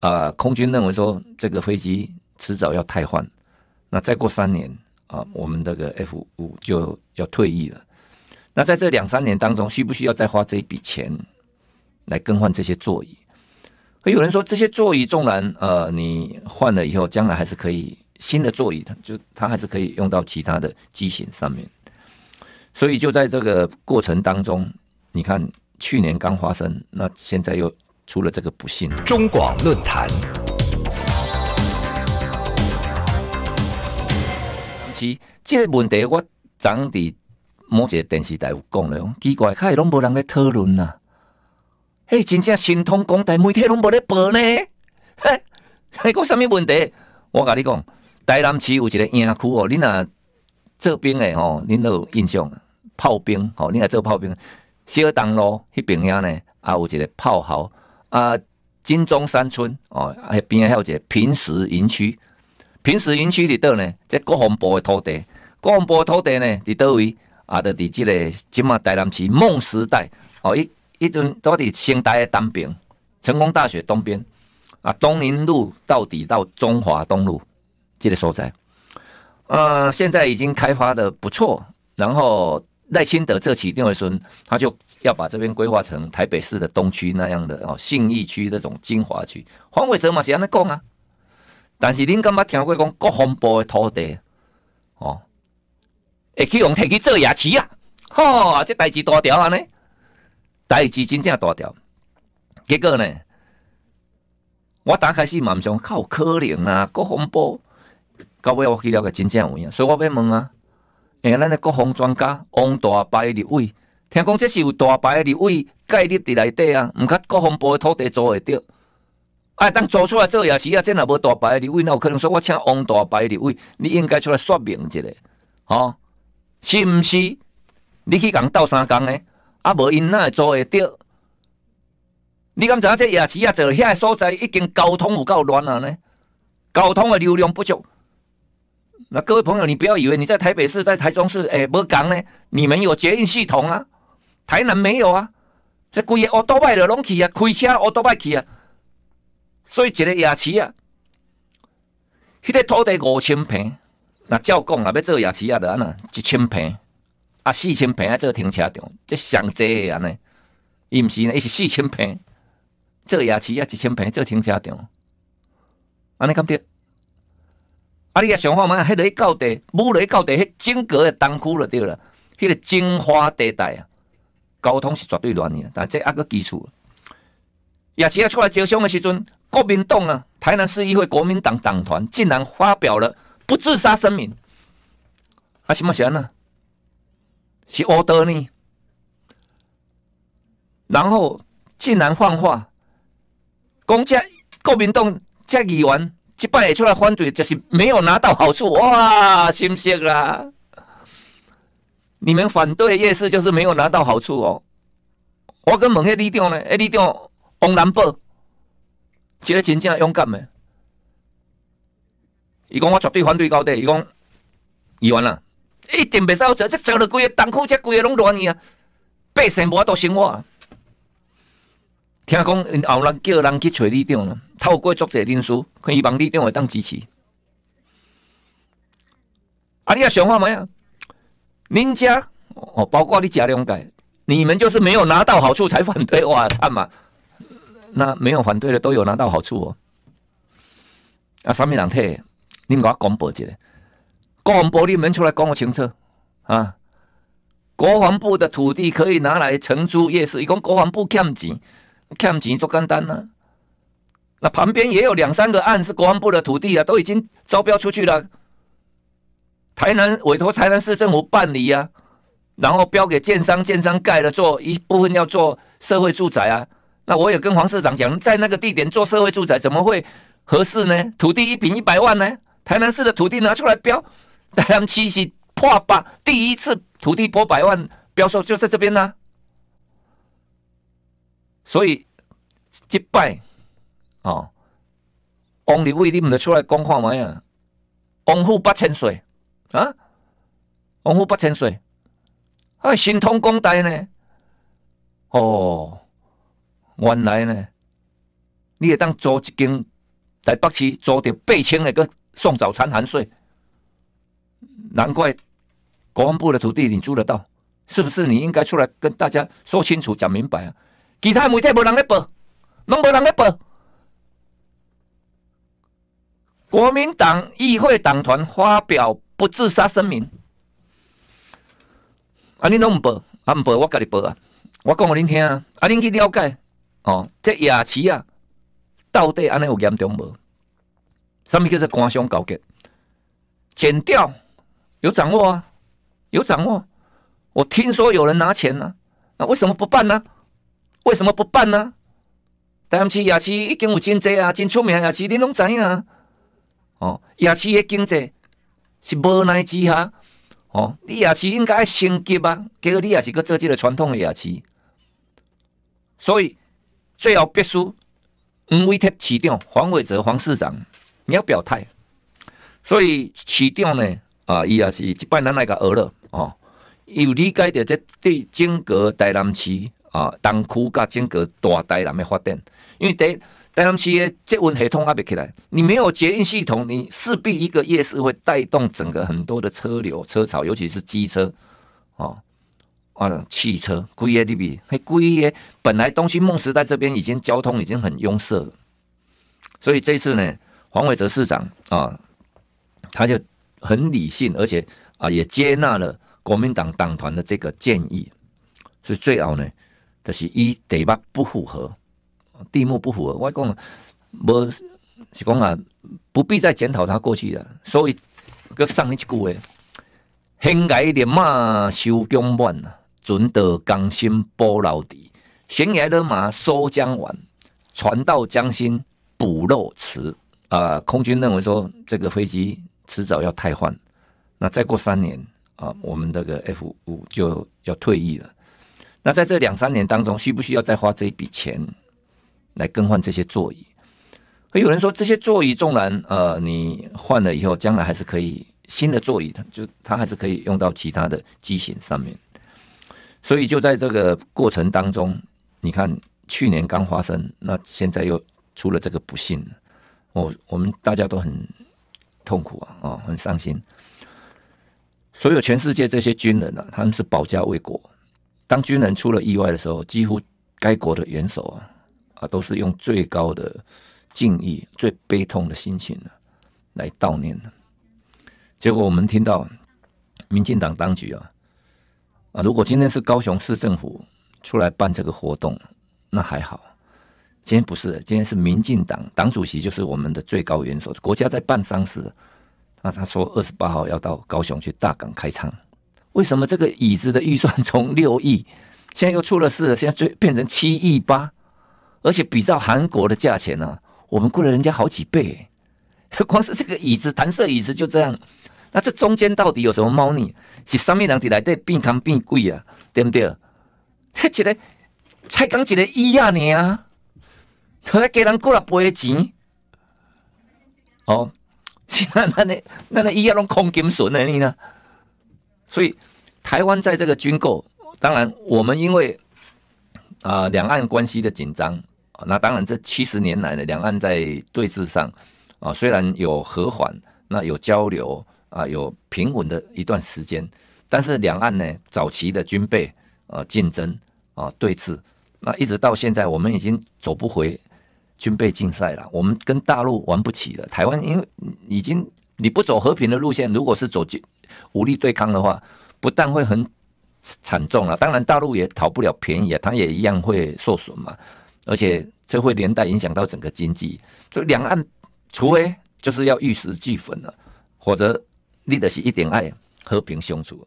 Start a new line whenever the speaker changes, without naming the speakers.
呃，空军认为说这个飞机迟早要汰换，那再过三年啊，我们这个 F 五就要退役了。那在这两三年当中，需不需要再花这一笔钱来更换这些座椅？有人说，这些座椅纵然呃你换了以后，将来还是可以新的座椅，它就它还是可以用到其他的机型上面。所以就在这个过程当中，你看去年刚发生，那现在又。出了这个不幸，中广论坛。是，这个问题我曾在某一个电视台有讲了，奇怪，还拢无人来讨论呐？嘿，真正心通广大媒体拢无咧报呢？嘿，还讲什么问题？我跟你讲，台南市有一个营区哦，你那做兵的吼，你有印象炮兵吼，你爱做炮兵，小东路那边遐呢，啊，有一个炮号。啊，金钟山村哦，还边还有一个平石园区。平石园区里倒呢，在国防部的土地。国防部的土地呢，伫倒位啊？就伫即个金马台南市梦时代哦。一一阵到底清代的东边，成功大学东边啊，东宁路到底到中华东路，即个所在。嗯，现在已经开发的不错，然后。赖清德这起一定会说，他就要把这边规划成台北市的东区那样的哦，信义区那种精华区。黄伟哲嘛，是安尼讲啊，但是您感觉听过讲郭泓波的土地哦，会去用摕去做牙齿啊？哈，这代志大条啊呢？代志真正大条，结果呢，我刚开始蛮想，靠可能啊，郭泓波，到尾我去了解真正有影，所以我问啊。诶，咱诶国防专家王大白立位，听讲这是有大白立位介入伫内底啊，毋卡国防部诶土地租会着。啊，但租出来做牙齿啊，真若无大白立位，那有可能说我请王大白立位，你应该出来说明一下，吼，是毋是？你去讲斗相共诶，啊，无因会租会着？你敢知影这夜市啊做遐个所在，已经交通有够乱啊呢，交通诶流量不足。那各位朋友，你不要以为你在台北市、在台中市，哎，不讲呢。你们有捷运系统啊，台南没有啊。这规个哦，都拜来拢去啊，开车哦，都拜去啊。所以一个夜市啊，迄个土地五千平，那照讲啊，要做夜市啊，得安哪一千平，啊四千平啊，做停车场，这上济的尼，伊毋是呢，伊是四千平，做夜市啊，一千平做停车场。安尼讲对。啊！你个想法嘛？迄个到底，武雷到底？迄整个的东区了，对了，迄个精华地带啊，交通是绝对乱的。但这阿个基础，也是要出来招商的时阵，国民党啊，台南市议会国民党党团竟然发表了不自杀声明，啊，什么谁呢？是乌德呢？然后竟然放话，讲家国民党这议员。即摆会出来反对，就是没有拿到好处，哇，心塞啦！你们反对夜市，就是没有拿到好处哦。我跟问迄李长呢，哎，李长王南宝，这个真正勇敢的。伊讲我绝对反对到底。伊讲，伊完了，一定袂使好做，这做了规个当铺，这规个拢乱去啊！百姓无法度生活。听讲，后人叫人去找李长了。超过作者定数，可以帮你用来当机器。啊，你要想看没啊？您家哦，包括你贾龙改，你们就是没有拿到好处才反对。哇，他嘛，那没有反对的都有拿到好处哦。啊，三么人睇？你们给我公布一下。国防部，你们出来讲我清楚啊！国防部的土地可以拿来承租夜市，伊讲国防部欠钱，欠钱足简单呐。那旁边也有两三个案是国防部的土地啊，都已经招标出去了。台南委托台南市政府办理啊，然后标给建商，建商盖了做一部分要做社会住宅啊。那我也跟黄社长讲，在那个地点做社会住宅怎么会合适呢？土地一平一百万呢？台南市的土地拿出来标，他们七夕破八，第一次土地破百万标售就在这边呢，所以击败。哦，王立伟，你唔著出来讲看物啊？王府八千岁啊？王府八千岁，啊，神通广大呢？哦，原来呢，你也当租一间在北市租着八千，那个送早餐含税，难怪国防部的土地你租得到，是不是？你应该出来跟大家说清楚、讲明白啊！其他媒体无人咧报，拢无人咧报。国民党议会党团发表不自杀声明。啊，你拢唔报，啊唔报，我家你报啊。我讲个恁听啊，啊恁去了解哦。这雅琪啊，到底安尼有严重无？什么叫做官商勾结？剪掉有掌握啊，有掌握。我听说有人拿钱呢，那为什么不办呢？为什么不办呢？但是雅琪已经有真济啊，真出名亚旗，恁拢知影。哦，夜市的经济是无奈之下，哦，你夜市应该升级啊，结果你也是搁做这个传统的夜市，所以最后必须黄伟特市长黄伟哲黄市长你要表态，所以市长呢，啊，伊也是一般咱来甲学了，哦，有理解着这对整个台南市啊，东区甲整个大台南的发展，因为第。m 其 a 接问题通阿别开来，你没有捷运系统，你势必一个夜市会带动整个很多的车流车潮，尤其是机车，哦，啊，汽车，贵利比嘿，贵耶，本来东西梦时代这边已经交通已经很拥塞了，所以这次呢，黄伟哲市长啊，他就很理性，而且啊也接纳了国民党党团的这个建议，所以最后呢，但是一得八不符合。地目不符，合。我讲，无是讲啊，不必再检讨他过去了。所以，搁上一句句，兴崖烈马修江湾啊，准得江心补老底，悬崖勒马收江晚，船到江心补漏池。啊，空军认为说这个飞机迟早要汰换，那再过三年啊，我们这个 F 五就要退役了。那在这两三年当中，需不需要再花这一笔钱？来更换这些座椅，可有人说这些座椅纵然呃你换了以后，将来还是可以新的座椅，它就它还是可以用到其他的机型上面。所以就在这个过程当中，你看去年刚发生，那现在又出了这个不幸，我我们大家都很痛苦啊啊，很伤心。所有全世界这些军人啊，他们是保家卫国，当军人出了意外的时候，几乎该国的元首啊。啊，都是用最高的敬意、最悲痛的心情呢来悼念的。结果我们听到民进党当局啊，啊，如果今天是高雄市政府出来办这个活动，那还好。今天不是，今天是民进党党主席，就是我们的最高元首，国家在办丧事。那他说二十八号要到高雄去大港开唱，为什么这个椅子的预算从六亿，现在又出了事，现在最变成七亿八？而且比较韩国的价钱呢，我们贵了人家好几倍。光是这个椅子，弹射椅子就这样，那这中间到底有什么猫腻？是上面人伫内底变康变贵啊？对不对？才起来才讲一个椅啊，尔，他给人过了赔钱。哦，是啊，那那那那椅啊，拢空金属的你呢。所以台湾在这个军购，当然我们因为啊两岸关系的紧张。那当然，这七十年来呢，两岸在对峙上啊，虽然有和缓，那有交流啊，有平稳的一段时间，但是两岸呢，早期的军备啊竞争啊对峙，那一直到现在，我们已经走不回军备竞赛了。我们跟大陆玩不起了，台湾因为已经你不走和平的路线，如果是走军武力对抗的话，不但会很惨重了，当然大陆也讨不了便宜啊，它也一样会受损嘛。而且这会连带影响到整个经济，就两岸除非就是要玉石俱焚了，否则立的是一点爱和平相处。